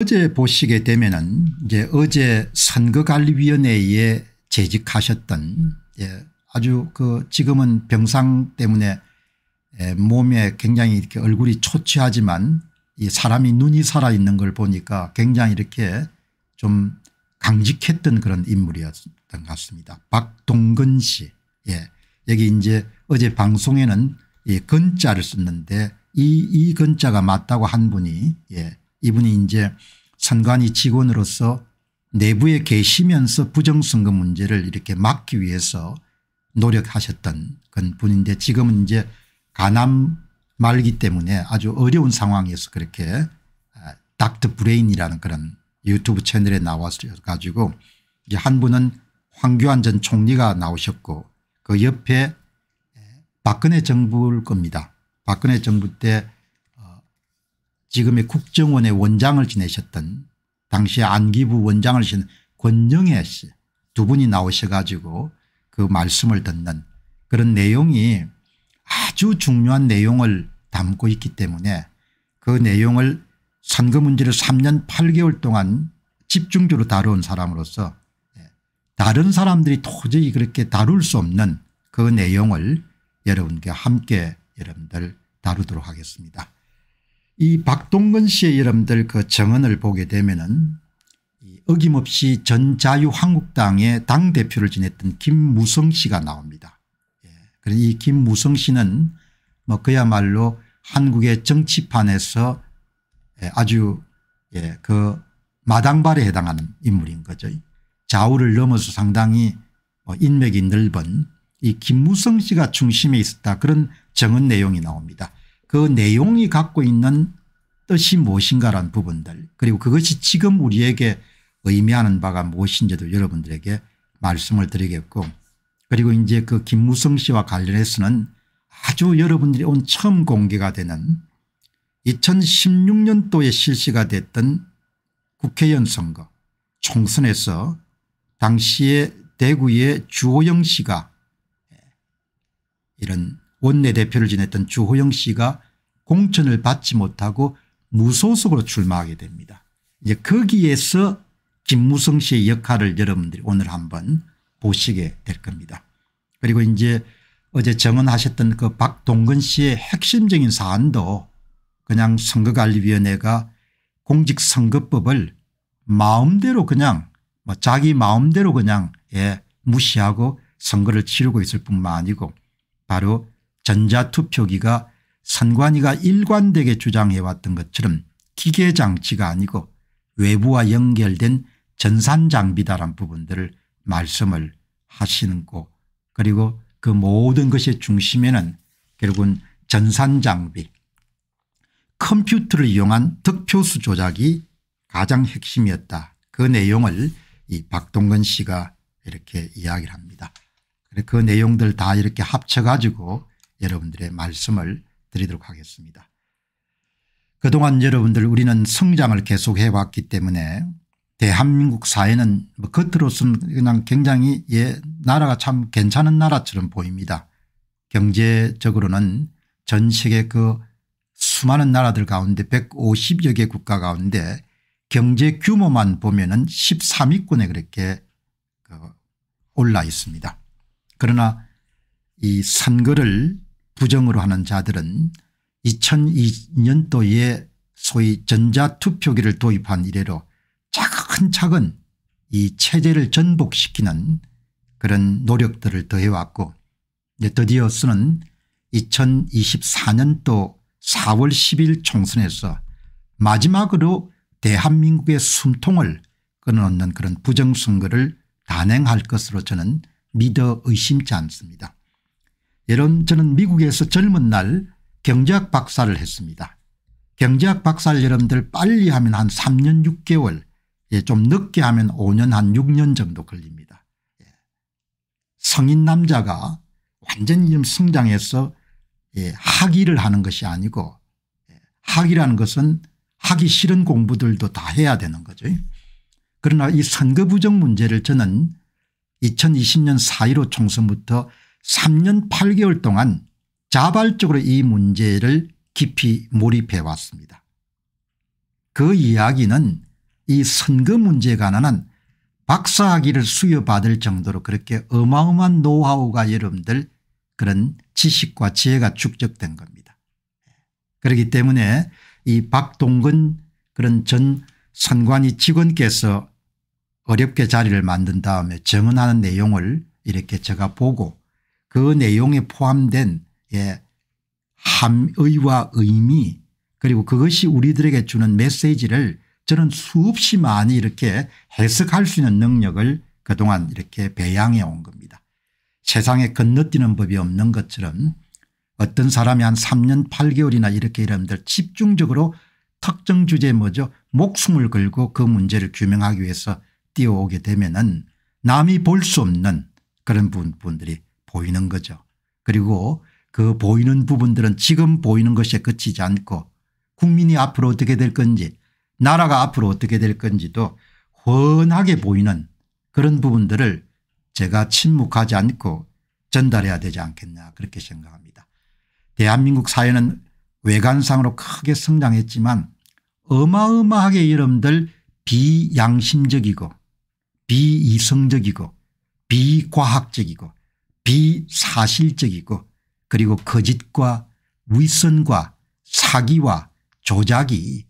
어제 보시게 되면은 이제 어제 선거관리위원회에 재직하셨던 예, 아주 그 지금은 병상 때문에 예, 몸에 굉장히 이렇게 얼굴이 초췌하지만 이 사람이 눈이 살아있는 걸 보니까 굉장히 이렇게 좀 강직했던 그런 인물이었던 것 같습니다. 박동근 씨. 예. 여기 이제 어제 방송에는 이 근자를 썼는데 이, 이 근자가 맞다고 한 분이 예. 이분이 이제 선관위 직원으로서 내부에 계시면서 부정선거 문제를 이렇게 막기 위해서 노력하셨던 건 분인데 지금은 이제 가남 말기 때문에 아주 어려운 상황에서 그렇게 아, 닥터 브레인이라는 그런 유튜브 채널에 나왔어 가지고 이제 한 분은 황교안 전 총리가 나오셨고 그 옆에 박근혜 정부일 겁니다. 박근혜 정부 때 지금의 국정원의 원장을 지내셨던 당시 안기부 원장을 지낸 권영애 씨 두 분이 나오셔 가지고 그 말씀을 듣는 그런 내용이 아주 중요한 내용을 담고 있기 때문에 그 내용을 선거 문제를 3년 8개월 동안 집중적으로 다룬 사람으로서 예, 다른 사람들이 도저히 그렇게 다룰 수 없는 그 내용을 여러분께 함께 여러분들 다루도록 하겠습니다. 이 박동근 씨의 여러분들 그 정언을 보게 되면은 어김없이 전 자유한국당의 당대표를 지냈던 김무성 씨가 나옵니다. 예. 그래이 김무성 씨는 뭐 그야말로 한국의 정치판에서 예. 아주 예. 그 마당발에 해당하는 인물인 거죠. 좌우를 넘어서 상당히 뭐 인맥이 넓은 이 김무성 씨가 중심에 있었다 그런 정은 내용이 나옵니다. 그 내용이 갖고 있는 뜻이 무엇인가라는 부분들 그리고 그것이 지금 우리에게 의미하는 바가 무엇인지도 여러분들에게 말씀을 드리겠고 그리고 이제 그 김무성 씨와 관련해서는 아주 여러분들이 온 처음 공개가 되는 2016년도에 실시가 됐던 국회의원 선거 총선에서 당시에 대구의 주호영 씨가 예, 이런 원내대표를 지냈던 주호영 씨가 공천을 받지 못하고 무소속으로 출마하게 됩니다. 이제 거기에서 김무성 씨의 역할을 여러분들이 오늘 한번 보시게 될 겁니다. 그리고 이제 어제 정언하셨던 그 박동근 씨의 핵심적인 사안도 그냥 선거관리위원회가 공직선거법을 마음대로 그냥 뭐 자기 마음대로 그냥 예, 무시하고 선거를 치르고 있을 뿐만 아니고 바로 전자투표기가 선관위가 일관되게 주장해왔던 것처럼 기계장치가 아니고 외부와 연결된 전산장비다란 부분들을 말씀을 하시는 거 그리고 그 모든 것의 중심에는 결국은 전산장비 컴퓨터를 이용한 득표수 조작이 가장 핵심이었다. 그 내용을 이 박동근 씨가 이렇게 이야기를 합니다. 그 내용들 다 이렇게 합쳐가지고 여러분들의 말씀을 드리도록 하겠습니다. 그동안 여러분들 우리는 성장을 계속해 왔기 때문에 대한민국 사회는 뭐 겉으로서는 그냥 굉장히 예 나라가 참 괜찮은 나라처럼 보입니다. 경제적으로는 전 세계 그 수많은 나라들 가운데 150여 개 국가 가운데 경제 규모만 보면 은 13위권에 그렇게 그 올라 있습니다. 그러나 이 선거를 부정으로 하는 자들은 2002년도에 소위 전자투표기를 도입한 이래로 차근차근 이 체제를 전복시키는 그런 노력들을 더해왔고 드디어 쓰는 2024년도 4월 10일 총선에서 마지막으로 대한민국의 숨통을 끊어놓는 그런 부정선거를 단행할 것으로 저는 믿어 의심치 않습니다. 여러분 저는 미국에서 젊은 날 경제학 박사를 했습니다. 경제학 박사를 여러분들 빨리 하면 한 3년 6개월 예, 좀 늦게 하면 5년 한 6년 정도 걸립니다. 예. 성인 남자가 완전히 좀 성장해서 예, 학위를 하는 것이 아니고 예, 학위라는 것은 하기 싫은 공부들도 다 해야 되는 거죠. 그러나 이 선거 부정 문제를 저는 2020년 4.15 총선부터 3년 8개월 동안 자발적으로 이 문제를 깊이 몰입해 왔습니다. 그 이야기는 이 선거 문제에 관한 박사학위를 수여받을 정도로 그렇게 어마어마한 노하우가 여러분들 그런 지식과 지혜가 축적된 겁니다. 그렇기 때문에 이 박동근 그런 전 선관위 직원께서 어렵게 자리를 만든 다음에 증언하는 내용을 이렇게 제가 보고 그 내용에 포함된 예, 함의와 의미 그리고 그것이 우리들에게 주는 메시지를 저는 수없이 많이 이렇게 해석할 수 있는 능력을 그동안 이렇게 배양해 온 겁니다. 세상에 건너뛰는 법이 없는 것처럼 어떤 사람이 한 3년 8개월이나 이렇게 여러분들 집중적으로 특정 주제에 뭐죠 목숨을 걸고 그 문제를 규명하기 위해서 뛰어오게 되면 은 남이 볼 수 없는 그런 분들이 보이는 거죠. 그리고 그 보이는 부분들은 지금 보이는 것에 그치지 않고 국민이 앞으로 어떻게 될 건지 나라가 앞으로 어떻게 될 건지도 훤하게 보이는 그런 부분들을 제가 침묵하지 않고 전달해야 되지 않겠냐 그렇게 생각합니다. 대한민국 사회는 외관상으로 크게 성장했지만 어마어마하게 여러분들 비양심적이고 비이성적이고 비과학적이고 비사실적이고 그리고 거짓과 위선과 사기와 조작이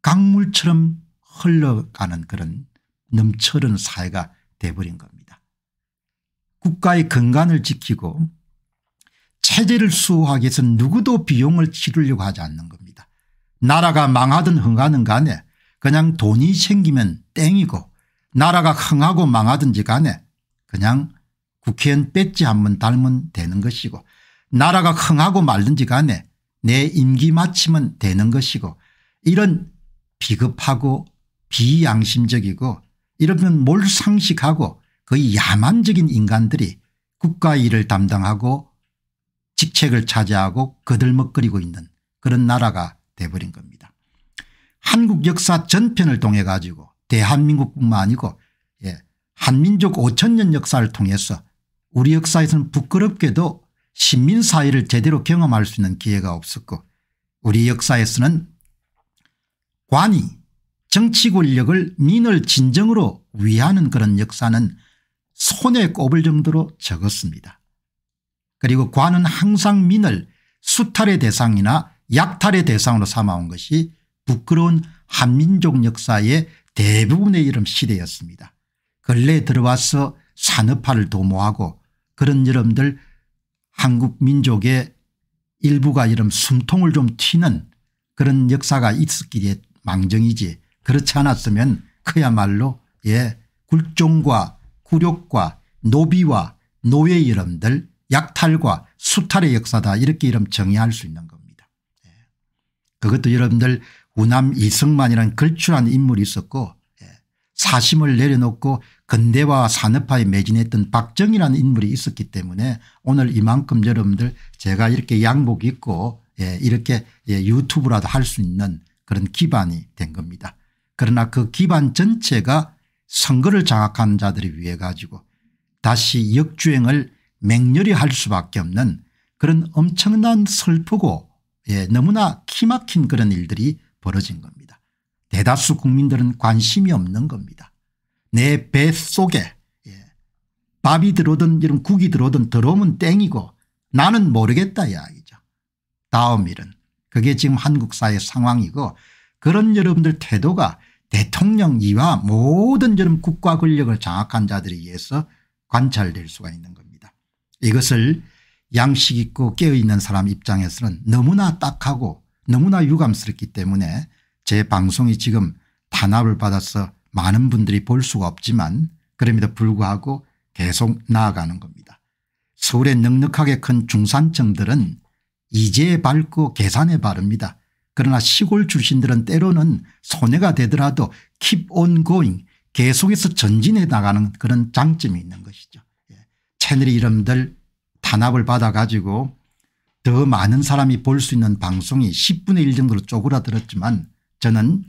강물처럼 흘러가는 그런 넘쳐른 사회가 돼버린 겁니다. 국가의 근간을 지키고 체제를 수호하기 위해서 누구도 비용을 치르려고 하지 않는 겁니다. 나라가 망하든 흥하든 간에 그냥 돈이 생기면 땡이고 나라가 흥하고 망하든지 간에 그냥 국회의원 배지 한 번 닮은 되는 것이고 나라가 흥하고 말든지 간에 내 임기 마치면 되는 것이고 이런 비겁하고 비양심적이고 이러면 몰상식하고 거의 야만적인 인간들이 국가 일을 담당하고 직책을 차지하고 거들먹거리고 있는 그런 나라가 돼버린 겁니다. 한국 역사 전편을 통해 가지고 대한민국뿐만 아니고 예, 한민족 5천년 역사를 통해서 우리 역사에서는 부끄럽게도 신민사회를 제대로 경험할 수 있는 기회가 없었고 우리 역사에서는 관이 정치 권력을 민을 진정으로 위하는 그런 역사는 손에 꼽을 정도로 적었습니다. 그리고 관은 항상 민을 수탈의 대상이나 약탈의 대상으로 삼아온 것이 부끄러운 한민족 역사의 대부분의 이름 시대였습니다. 근래에 들어와서 산업화를 도모하고 그런 여러분들 한국 민족의 일부가 이런 숨통을 좀 튀는 그런 역사가 있었기에 망정이지 그렇지 않았으면 그야말로 예 굴종과 굴욕과 노비와 노예 이름들 약탈과 수탈의 역사다 이렇게 이름 정의할 수 있는 겁니다. 예. 그것도 여러분들 우남 이승만이라는 걸출한 인물이 있었고 예. 사심을 내려놓고 근대와 산업화에 매진했던 박정희라는 인물이 있었기 때문에 오늘 이만큼 여러분들 제가 이렇게 양복 입고 예 이렇게 예 유튜브라도 할 수 있는 그런 기반이 된 겁니다. 그러나 그 기반 전체가 선거를 장악한 자들을 위해 가지고 다시 역주행을 맹렬히 할 수밖에 없는 그런 엄청난 슬프고 예, 너무나 키막힌 그런 일들이 벌어진 겁니다. 대다수 국민들은 관심이 없는 겁니다. 내 뱃속에 예, 밥이 들어오든 이런 국이 들어오든 들어오면 땡이고 나는 모르겠다 이야기죠. 다음 일은 그게 지금 한국 사회 상황이고 그런 여러분들 태도가 대통령 이와 모든 여름 국가 권력을 장악한 자들에 의해서 관찰될 수가 있는 겁니다. 이것을 양식 있고 깨어있는 사람 입장에서는 너무나 딱하고 너무나 유감스럽기 때문에 제 방송이 지금 탄압을 받아서 많은 분들이 볼 수가 없지만 그럼에도 불구하고 계속 나아가는 겁니다. 서울의 넉넉하게 큰 중산층들은 이제 밟고 계산에 바릅니다. 그러나 시골 출신들은 때로는 손해가 되더라도 keep on going 계속해서 전진해 나가는 그런 장점이 있는 것이죠. 예. 채널 이름들 탄압을 받아 가지고 더 많은 사람이 볼 수 있는 방송이 10분의 1 정도로 쪼그라들었지만 저는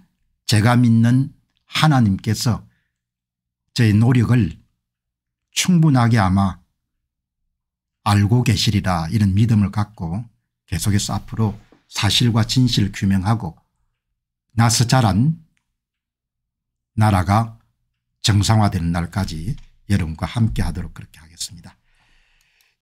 제가 믿는 하나님께서 제 노력을 충분하게 아마 알고 계시리라 이런 믿음을 갖고 계속해서 앞으로 사실과 진실을 규명하고 나서 자란 나라가 정상화되는 날까지 여러분과 함께 하도록 그렇게 하겠습니다.